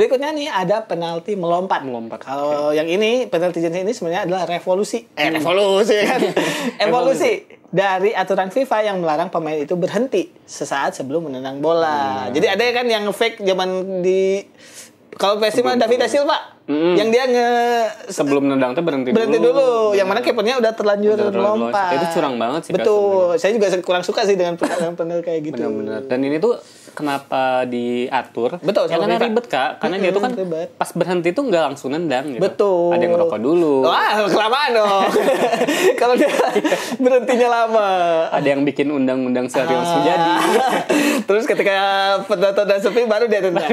Berikutnya nih ada penalti melompat. Melompat. Kalau okay. yang ini penalti jenis ini sebenarnya adalah revolusi. Eh revolusi kan. Evolusi dari aturan FIFA yang melarang pemain itu berhenti sesaat sebelum menendang bola. Hmm. Jadi ada kan yang fake zaman di kalau festival David Silva Mm. Yang dia nge sebelum nendang tuh berhenti, berhenti dulu. dulu. Yang iya. mana kipernya udah terlanjur udah lompat. Itu curang banget sih. Betul. Saya juga kurang suka sih dengan penalti kayak gitu. Benar-benar. Dan ini tuh kenapa diatur. Betul. Ya karena ribet kak, karena mm -hmm, dia tuh kan ribet. pas berhenti tuh nggak langsung nendang. Gitu. Betul. Ada yang ngerokok dulu. Wah kelamaan dong. Kalau dia berhentinya lama. Ada yang bikin undang-undang sehari ah. langsung jadi. Terus ketika pendata dan sepi baru dia tendang.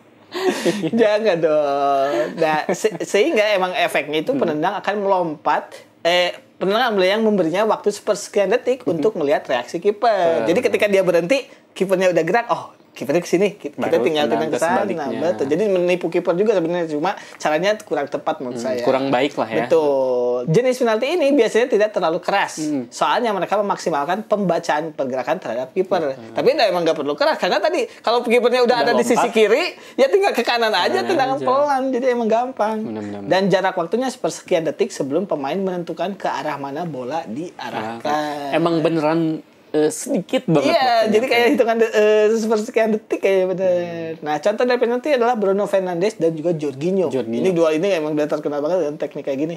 Jangan dong. Nah, se sehingga emang efeknya itu hmm. penendang akan melompat eh penerang yang memberinya waktu sepersekian detik untuk melihat reaksi kiper. Jadi ketika dia berhenti, kipernya udah gerak, oh kipernya ke sini kita tinggal tinggal ke sana nah, betul jadi menipu kiper juga sebenarnya cuma caranya kurang tepat menurut hmm, saya kurang baik lah ya betul jenis penalti ini biasanya tidak terlalu keras hmm. soalnya mereka memaksimalkan pembacaan pergerakan terhadap kiper hmm. Iya. tapi nah, emang nggak perlu keras karena tadi kalau kipernya udah, udah ada lompat. di sisi kiri ya tinggal ke kanan aja tendangan pelan jadi emang gampang Benar, benar, benar. dan jarak waktunya sepersekian detik sebelum pemain menentukan ke arah mana bola ya. diarahkan emang beneran uh, sedikit banget. Iya, jadi kayak kan. hitungan de, uh, eh, sepersekian detik kayak benar Hmm. Nah, contoh dari penalti adalah Bruno Fernandes dan juga Jorginho. Jorginho. Ini dua ini emang udah terkenal banget dengan teknik kayak gini.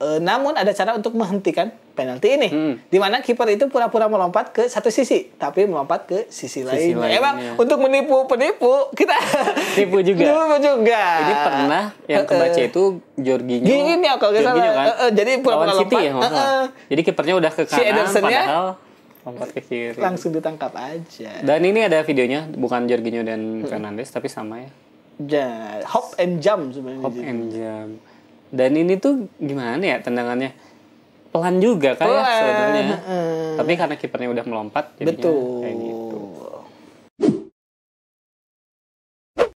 Uh, namun ada cara untuk menghentikan penalti ini. Hmm. Di mana kiper itu pura-pura melompat ke satu sisi, tapi melompat ke sisi, sisi lain. Emang untuk menipu penipu kita tipu juga. tipu juga. Ini pernah yang kebaca itu Jorginho. Gini ini kalau Jorginho, kan? Uh, uh, jadi pura-pura lompat. City ya, uh, uh. Jadi kipernya udah ke kanan si Edersonnya. padahal lompat ke kiri langsung ditangkap aja dan ini ada videonya bukan Jorginho dan hmm. Fernandes tapi sama ya ja, hop and jump sebenarnya hop and jump dan ini tuh gimana ya tendangannya pelan juga kayak sebenarnya hmm. tapi karena kipernya udah melompat jadinya betul kayak gini